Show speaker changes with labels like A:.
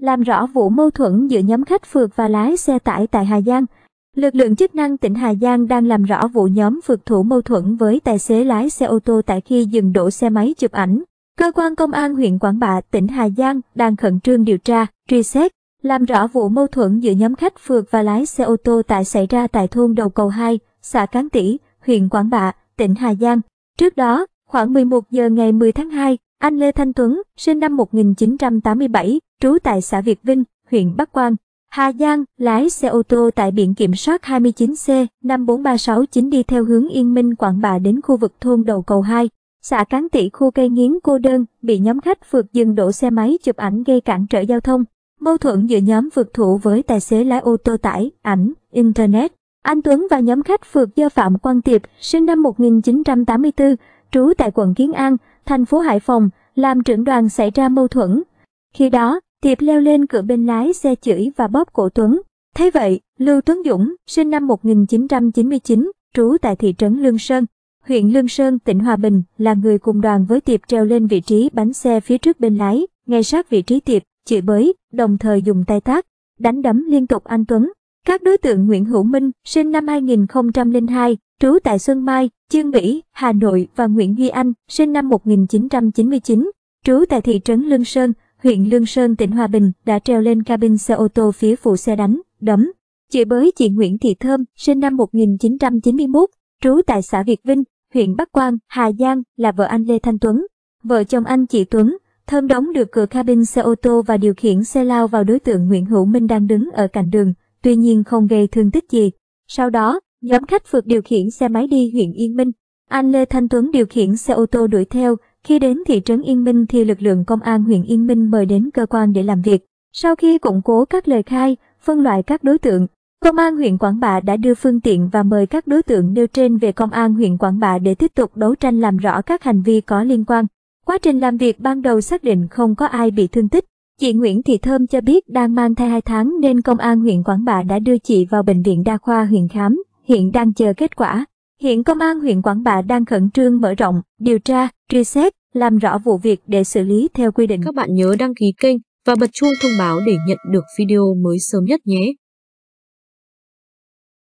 A: làm rõ vụ mâu thuẫn giữa nhóm khách phượt và lái xe tải tại Hà Giang. Lực lượng chức năng tỉnh Hà Giang đang làm rõ vụ nhóm phượt thủ mâu thuẫn với tài xế lái xe ô tô tại khi dừng đổ xe máy chụp ảnh. Cơ quan công an huyện Quảng Bạ, tỉnh Hà Giang đang khẩn trương điều tra, truy xét, làm rõ vụ mâu thuẫn giữa nhóm khách phượt và lái xe ô tô tại xảy ra tại thôn Đầu Cầu 2, xã Cán Tỉ, huyện Quảng Bạ, tỉnh Hà Giang. Trước đó, khoảng 11 giờ ngày 10 tháng 2, anh Lê Thanh Tuấn, sinh năm 1987, trú tại xã Việt Vinh, huyện Bắc Quang, Hà Giang, lái xe ô tô tại biển kiểm soát 29C54369 đi theo hướng Yên Minh Quảng Bà đến khu vực thôn Đầu Cầu 2, xã Cán Tỷ, khu cây nghiến cô đơn, bị nhóm khách vượt dừng đổ xe máy chụp ảnh gây cản trở giao thông. Mâu thuẫn giữa nhóm vượt thủ với tài xế lái ô tô tải, ảnh, Internet. Anh Tuấn và nhóm khách vượt do Phạm Quang Tiệp, sinh năm 1984, trú tại quận Kiến An, thành phố Hải Phòng, làm trưởng đoàn xảy ra mâu thuẫn. Khi đó, Tiệp leo lên cửa bên lái xe chửi và bóp cổ Tuấn. Thế vậy, Lưu Tuấn Dũng, sinh năm 1999, trú tại thị trấn Lương Sơn, huyện Lương Sơn, tỉnh Hòa Bình, là người cùng đoàn với Tiệp treo lên vị trí bánh xe phía trước bên lái, ngay sát vị trí Tiệp, chửi bới, đồng thời dùng tay tác, đánh đấm liên tục anh Tuấn. Các đối tượng Nguyễn Hữu Minh, sinh năm 2002, trú tại Xuân Mai, Chương Mỹ, Hà Nội và Nguyễn Duy Anh, sinh năm 1999, trú tại thị trấn Lương Sơn, huyện Lương Sơn, tỉnh Hòa Bình, đã treo lên cabin xe ô tô phía phụ xe đánh, đấm. Chửi bới chị Nguyễn Thị Thơm, sinh năm 1991, trú tại xã Việt Vinh, huyện Bắc Quang, Hà Giang, là vợ anh Lê Thanh Tuấn. Vợ chồng anh chị Tuấn, Thơm đóng được cửa cabin xe ô tô và điều khiển xe lao vào đối tượng Nguyễn Hữu Minh đang đứng ở cạnh đường tuy nhiên không gây thương tích gì. Sau đó, nhóm khách vượt điều khiển xe máy đi huyện Yên Minh. Anh Lê Thanh Tuấn điều khiển xe ô tô đuổi theo, khi đến thị trấn Yên Minh thì lực lượng công an huyện Yên Minh mời đến cơ quan để làm việc. Sau khi củng cố các lời khai, phân loại các đối tượng, Công an huyện Quảng Bạ đã đưa phương tiện và mời các đối tượng nêu trên về công an huyện Quảng Bạ để tiếp tục đấu tranh làm rõ các hành vi có liên quan. Quá trình làm việc ban đầu xác định không có ai bị thương tích. Chị Nguyễn Thị Thơm cho biết đang mang thai 2 tháng nên công an huyện Quảng Bạ đã đưa chị vào bệnh viện đa khoa huyện khám, hiện đang chờ kết quả. Hiện công an huyện Quảng Bạ đang khẩn trương mở rộng, điều tra, truy xét, làm rõ vụ việc để xử lý theo quy định. Các bạn nhớ đăng ký kênh và bật chuông thông báo để nhận được video mới sớm nhất nhé.